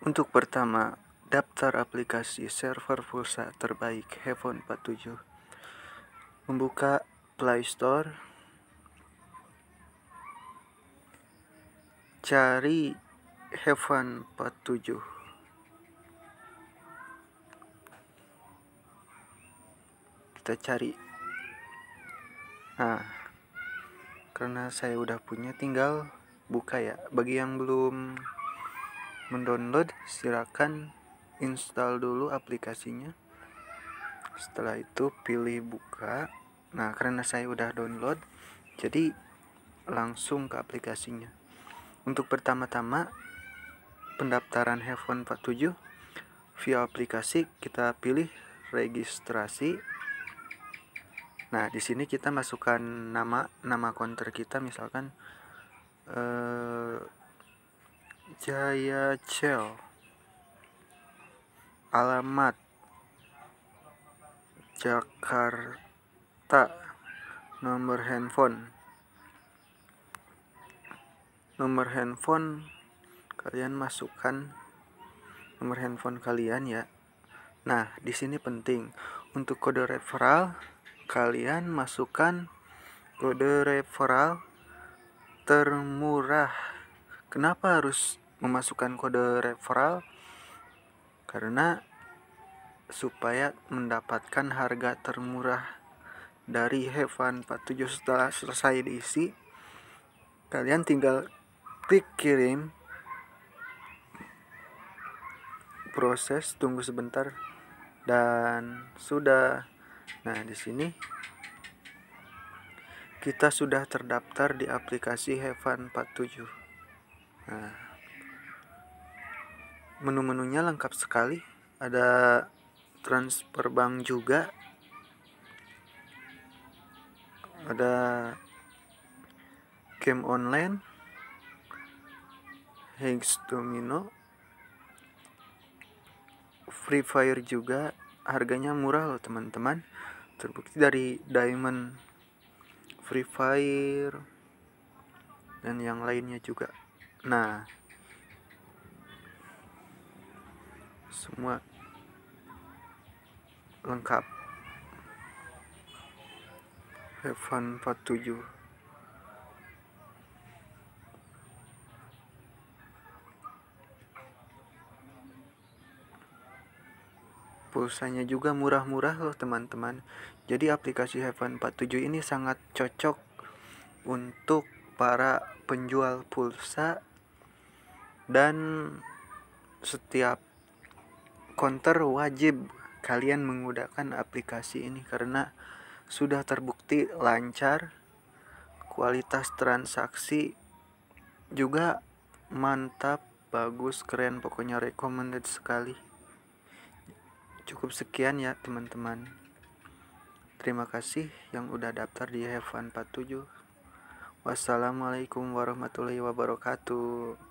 Untuk pertama, daftar aplikasi server pulsa terbaik Heaven 47. Membuka Play Store. Cari Heaven 47. Kita cari. Nah, karena saya udah punya tinggal buka ya. Bagi yang belum mendownload silakan install dulu aplikasinya setelah itu pilih buka nah karena saya udah download jadi langsung ke aplikasinya untuk pertama-tama pendaftaran handphone 47 via aplikasi kita pilih registrasi Nah, di sini kita masukkan nama nama counter kita misalkan eh, Jaya Cel Alamat Jakarta Nomor handphone Nomor handphone kalian masukkan nomor handphone kalian ya Nah, di sini penting. Untuk kode referral, kalian masukkan kode referral termurah. Kenapa harus memasukkan kode referral karena supaya mendapatkan harga termurah dari Heaven 47 setelah selesai diisi kalian tinggal klik kirim proses tunggu sebentar dan sudah nah di sini kita sudah terdaftar di aplikasi Heaven 47 nah menu-menunya lengkap sekali ada transfer bank juga ada game online Hanks Domino Free Fire juga harganya murah loh teman-teman terbukti dari Diamond Free Fire dan yang lainnya juga nah semua lengkap Evan 47 pulsanya juga murah-murah loh teman-teman jadi aplikasi Heaven 47 ini sangat cocok untuk para penjual pulsa dan setiap counter wajib kalian menggunakan aplikasi ini karena sudah terbukti lancar kualitas transaksi juga mantap bagus keren pokoknya recommended sekali cukup sekian ya teman-teman terima kasih yang udah daftar di Heaven 47 wassalamualaikum warahmatullahi wabarakatuh